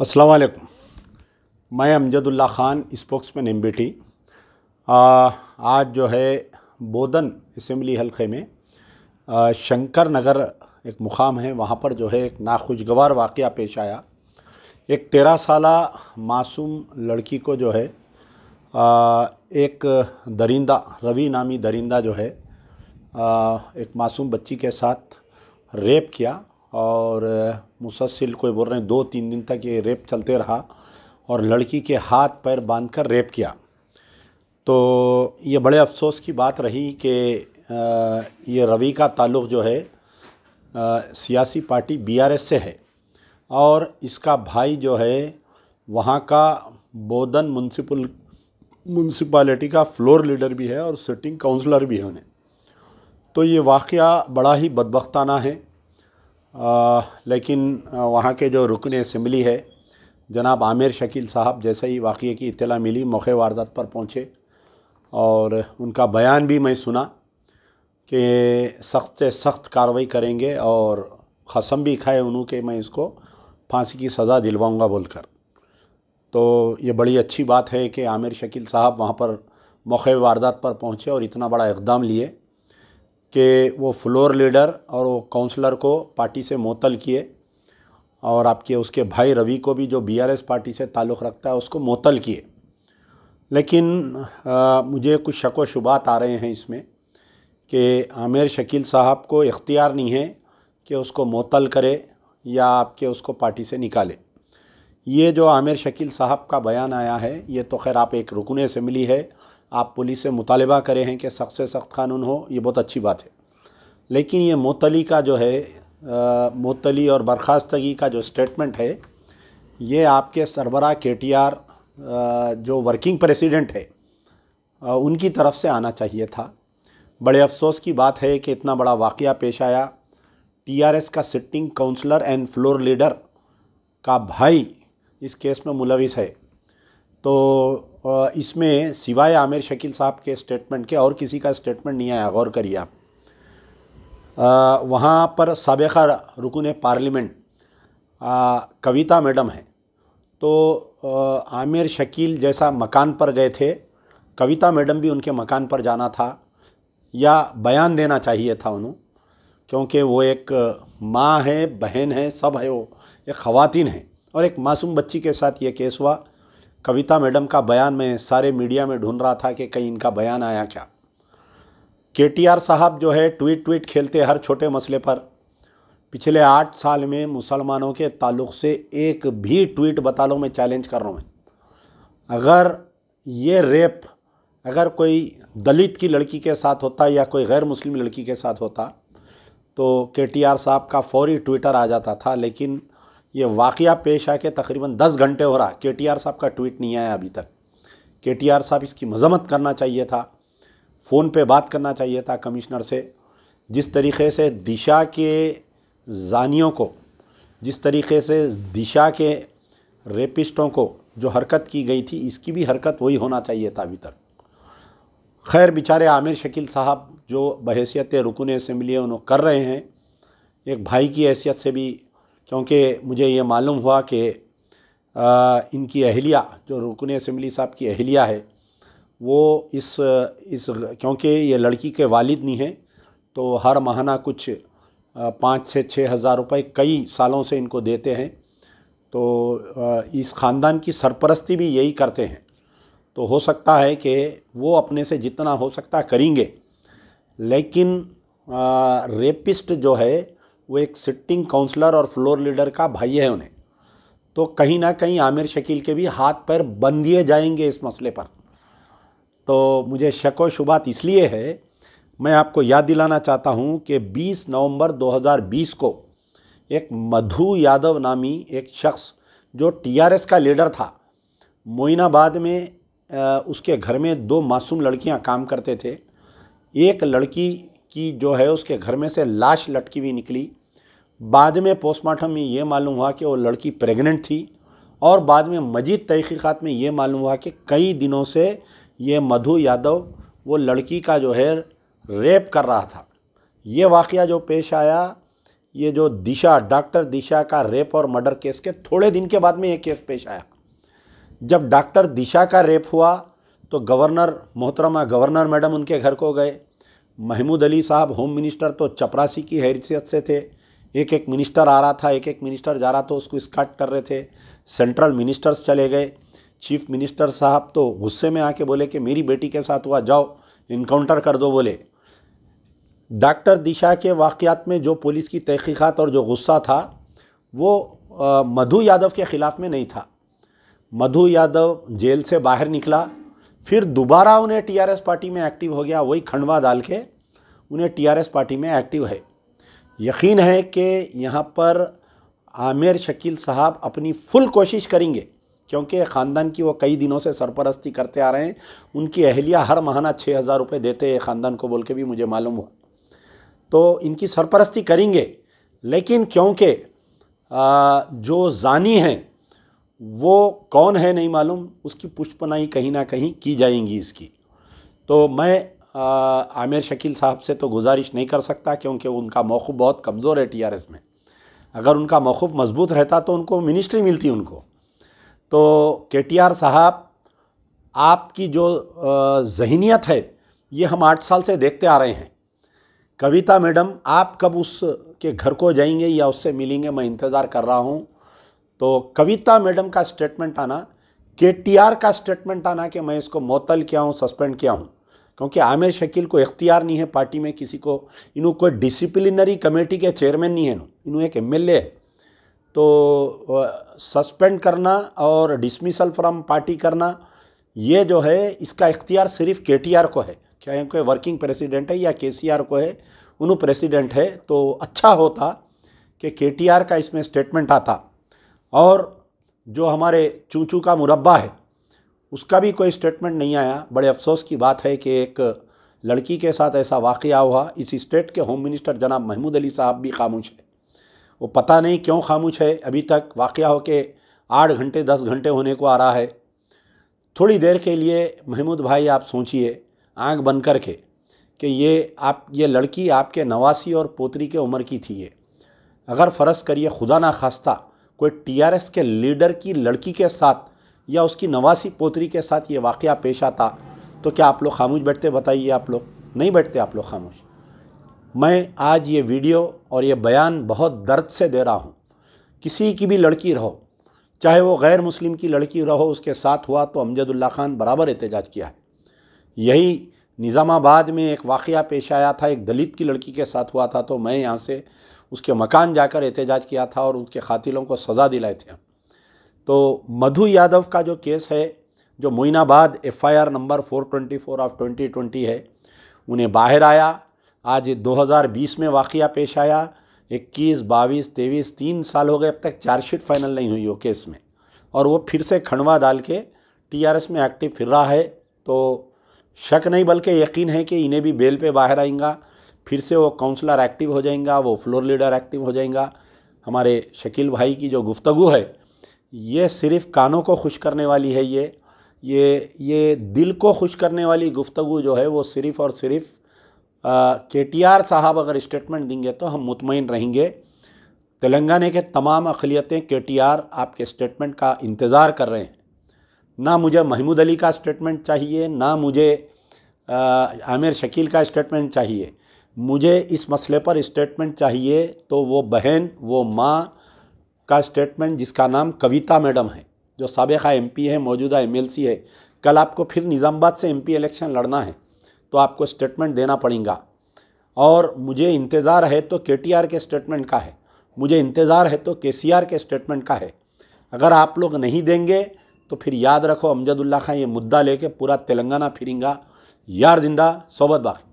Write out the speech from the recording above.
वालेकुम मैं Amjadullah Khan spokesman M B T आज जो है बोधन इसम्बली हलक़े में आ, शंकर नगर एक मुकाम है वहाँ पर जो है एक नाखुशगवार वाक़ पेश आया एक तेरह साल मासूम लड़की को जो है आ, एक दरिंदा रवि नामी दरिंदा जो है आ, एक मासूम बच्ची के साथ रेप किया और मुसलसिल कोई बोल रहे हैं दो तीन दिन तक ये रेप चलते रहा और लड़की के हाथ पैर बांध कर रेप किया तो ये बड़े अफसोस की बात रही कि ये रवि का ताल्लुक़ जो है आ, सियासी पार्टी बीआरएस से है और इसका भाई जो है वहाँ का बोधन म्यूनसिपल म्यूनसिपालिटी का फ्लोर लीडर भी है और सिटिंग काउंसलर भी है उन्हें तो ये वाक़ बड़ा ही बदबख्ताना है आ, लेकिन वहाँ के जो रुकन असम्बली है जनाब आमिर शकील साहब जैसे ही वाक़े की इतला मिली मौके वारदात पर पहुँचे और उनका बयान भी मैं सुना कि सख्त से सख्त कार्रवाई करेंगे और कसम भी खाए उन्हों के मैं इसको फांसी की सज़ा दिलवाऊंगा बोलकर तो ये बड़ी अच्छी बात है कि आमिर शकील साहब वहाँ पर मौके वारदात पर पहुँचे और इतना बड़ा इकदाम लिए कि वो फ्लोर लीडर और वो काउंसलर को पार्टी से मोतल किए और आपके उसके भाई रवि को भी जो बीआरएस पार्टी से ताल्लुक़ रखता है उसको मोतल किए लेकिन आ, मुझे कुछ शक व शुबात आ रहे हैं इसमें कि आमिर शकील साहब को इख्तियार नहीं है कि उसको मोतल करे या आपके उसको पार्टी से निकाले ये जो आमिर शकील साहब का बयान आया है ये तो खैर आप एक रुकने से मिली है आप पुलिस से मुतालबा करें हैं कि सख्त से सख्त कानून हो ये बहुत अच्छी बात है लेकिन ये मोतली का जो है मोतली और बर्खास्तगी का जो स्टेटमेंट है ये आपके सरबरा के टी आर जो वर्किंग प्रेसिडेंट है उनकी तरफ से आना चाहिए था बड़े अफसोस की बात है कि इतना बड़ा वाक़ पेश आया टीआरएस का sitting councillor and floor leader का भाई इस केस में मुलविस है तो इसमें सिवाय आमिर शकील साहब के स्टेटमेंट के और किसी का स्टेटमेंट नहीं आया गौर करिए आप वहाँ पर सबका रुकन पार्लियामेंट कविता मैडम है तो आ, आमिर शकील जैसा मकान पर गए थे कविता मैडम भी उनके मकान पर जाना था या बयान देना चाहिए था उन्होंने क्योंकि वो एक माँ है बहन है सब है वो एक ख़वान है और एक मासूम बच्ची के साथ ये केस हुआ कविता मैडम का बयान मैं सारे मीडिया में ढूंढ रहा था कि कहीं इनका बयान आया क्या के साहब जो है ट्वीट ट्वीट खेलते हर छोटे मसले पर पिछले आठ साल में मुसलमानों के ताल्लुक से एक भी ट्वीट बता लो मैं चैलेंज कर रहा हूँ अगर ये रेप अगर कोई दलित की लड़की के साथ होता या कोई गैर मुस्लिम लड़की के साथ होता तो के साहब का फौरी ट्विटर आ जाता था लेकिन ये वाक़ पेश आके तकरीबन दस घंटे हो रहा के टी आर साहब का ट्वीट नहीं आया अभी तक के टी आर साहब इसकी मजम्मत करना चाहिए था फ़ोन पे बात करना चाहिए था कमिश्नर से जिस तरीके से दिशा के जानियों को जिस तरीके से दिशा के रेपिस्टों को जो हरकत की गई थी इसकी भी हरकत वही होना चाहिए था अभी तक खैर बेचारे आमिर शकील साहब जो बहसीत रुकन इसम्बली है उन्होंने कर रहे हैं एक भाई की हैसियत से भी क्योंकि मुझे ये मालूम हुआ कि इनकी अहलिया जो रुकन असम्बली साहब की अहलिया है वो इस इस क्योंकि ये लड़की के वालिद नहीं हैं तो हर माहाना कुछ पाँच से छः हज़ार रुपये कई सालों से इनको देते हैं तो इस ख़ानदान की सरपरस्ती भी यही करते हैं तो हो सकता है कि वो अपने से जितना हो सकता करेंगे लेकिन रेपिस्ट जो है वो एक सिटिंग काउंसलर और फ्लोर लीडर का भाई है उन्हें तो कहीं ना कहीं आमिर शकील के भी हाथ पैर बन दिए जाएंगे इस मसले पर तो मुझे शको शुबात इसलिए है मैं आपको याद दिलाना चाहता हूँ कि 20 नवंबर 2020 को एक मधु यादव नामी एक शख्स जो टीआरएस का लीडर था मोइनाबाद में उसके घर में दो मासूम लड़कियां काम करते थे एक लड़की की जो है उसके घर में से लाश लटकी हुई निकली बाद में पोस्टमार्टम में ये मालूम हुआ कि वो लड़की प्रेग्नेंट थी और बाद में मजीद तहकीक़ात में ये मालूम हुआ कि कई दिनों से ये मधु यादव वो लड़की का जो है रेप कर रहा था ये वाक़ जो पेश आया ये जो दिशा डॉक्टर दिशा का रेप और मर्डर केस के थोड़े दिन के बाद में ये केस पेश आया जब डॉक्टर दिशा का रेप हुआ तो गवर्नर मोहतरमा गवर्नर मैडम उनके घर को गए महमूद अली साहब होम मिनिस्टर तो चपरासी की हैसियत से थे एक एक मिनिस्टर आ रहा था एक एक मिनिस्टर जा रहा तो उसको स्काट कर रहे थे सेंट्रल मिनिस्टर्स चले गए चीफ मिनिस्टर साहब तो गुस्से में आके बोले कि मेरी बेटी के साथ हुआ जाओ इनकाउंटर कर दो बोले डॉक्टर दिशा के वाक़ात में जो पुलिस की तहकीक़ात और जो गुस्सा था वो मधु यादव के ख़िलाफ़ में नहीं था मधु यादव जेल से बाहर निकला फिर दोबारा उन्हें टीआरएस पार्टी में एक्टिव हो गया वही खंडवा डाल के उन्हें टीआरएस पार्टी में एक्टिव है यकीन है कि यहाँ पर आमिर शकील साहब अपनी फुल कोशिश करेंगे क्योंकि ख़ानदान की वो कई दिनों से सरपरस्ती करते आ रहे हैं उनकी अहलिया हर महाना छः हज़ार रुपये देते हैं ख़ानदान को बोल के भी मुझे मालूम हुआ तो इनकी सरपरस्ती करेंगे लेकिन क्योंकि जो जानी हैं वो कौन है नहीं मालूम उसकी पुष्पनाई कहीं ना कहीं की जाएंगी इसकी तो मैं आमिर शकील साहब से तो गुजारिश नहीं कर सकता क्योंकि उनका मौक़ बहुत कमज़ोर है टी आर एस में अगर उनका मौक़ मज़बूत रहता तो उनको मिनिस्ट्री मिलती उनको तो के टी आर साहब आपकी जो जहनीत है ये हम आठ साल से देखते आ रहे हैं कविता मैडम आप कब उस के घर को जाएंगे या उससे मिलेंगे मैं इंतज़ार कर रहा हूँ तो कविता मैडम का स्टेटमेंट आना के टी आर का स्टेटमेंट आना कि मैं इसको मअतल किया हूँ सस्पेंड किया हूँ क्योंकि आमिर शकील को इख्तियार नहीं है पार्टी में किसी को इनू कोई डिसिप्लिनरी कमेटी के चेयरमैन नहीं है इनू एक एम है तो सस्पेंड करना और डिसमिसल फ्रॉम पार्टी करना ये जो है इसका इख्तियार सिर्फ के को है चाहे कोई वर्किंग प्रेसिडेंट है या के को है उन प्रेसिडेंट है तो अच्छा होता कि के का इसमें स्टेटमेंट आता और जो हमारे चूचू का मुरबा है उसका भी कोई स्टेटमेंट नहीं आया बड़े अफसोस की बात है कि एक लड़की के साथ ऐसा वाक़ हुआ इस स्टेट के होम मिनिस्टर जनाब महमूद अली साहब भी खामोश है वो पता नहीं क्यों खामोश है अभी तक वाक़ हो के आठ घंटे दस घंटे होने को आ रहा है थोड़ी देर के लिए महमूद भाई आप सोचिए आंख बंद कर के कि ये आप ये लड़की आपके नवासी और पोतरी के उम्र की थी ये अगर फ़र्ज़ करिए खुदा ना खास्ता कोई टीआरएस के लीडर की लड़की के साथ या उसकी नवासी पोतरी के साथ ये वाक़ पेश आता तो क्या आप लोग खामोश बैठते बताइए आप लोग नहीं बैठते आप लोग खामोश मैं आज ये वीडियो और ये बयान बहुत दर्द से दे रहा हूँ किसी की भी लड़की रहो चाहे वो गैर मुस्लिम की लड़की रहो उसके साथ हुआ तो अमजदुल्ला खान बराबर एहतजाज किया है यही निज़ामाबाद में एक वाक़ पेश आया था एक दलित की लड़की के साथ हुआ था तो मैं यहाँ से उसके मकान जाकर एहतजाज किया था और उनके खातिलों को सज़ा दिलाए थे तो मधु यादव का जो केस है जो मोइनाबाद एफआईआर नंबर 424 ऑफ 2020 है उन्हें बाहर आया आज 2020 में वाक़ पेश आया 21, बाईस 23 तीन साल हो गए अब तक चार्जशीट फाइनल नहीं हुई वो केस में और वो फिर से खंडवा डाल के टीआरएस में एक्टिव फिर रहा है तो शक नहीं बल्कि यकीन है कि इन्हें भी बेल पे बाहर आएंगा फिर से वो काउंसलर एक्टिव हो जाएंगा वो फ्लोर लीडर एक्टिव हो जाएंगा हमारे शकील भाई की जो गुफ्तगु है ये सिर्फ कानों को खुश करने वाली है ये ये ये दिल को खुश करने वाली गुफ्तु जो है वो सिर्फ़ और सिर्फ के टी आर साहब अगर स्टेटमेंट देंगे तो हम मुतमिन रहेंगे तेलंगाना के तमाम अखिलियतें के टी आर आपके स्टेटमेंट का इंतज़ार कर रहे हैं ना मुझे महमूद अली का स्टेटमेंट चाहिए ना मुझे आमिर शकील का स्टेटमेंट चाहिए मुझे इस मसले पर स्टेटमेंट चाहिए तो वो बहन वो माँ का स्टेटमेंट जिसका नाम कविता मैडम है जो सबका एम पी है मौजूदा एम है कल आपको फिर निज़ामबाद से एम इलेक्शन लड़ना है तो आपको स्टेटमेंट देना पड़ेगा और मुझे इंतज़ार है तो के के स्टेटमेंट का है मुझे इंतज़ार है तो के के स्टेटमेंट का है अगर आप लोग नहीं देंगे तो फिर याद रखो अमजदुल्ला खां ये मुद्दा लेके पूरा तेलंगाना फिरेंगा यार जिंदा सोबत बाकी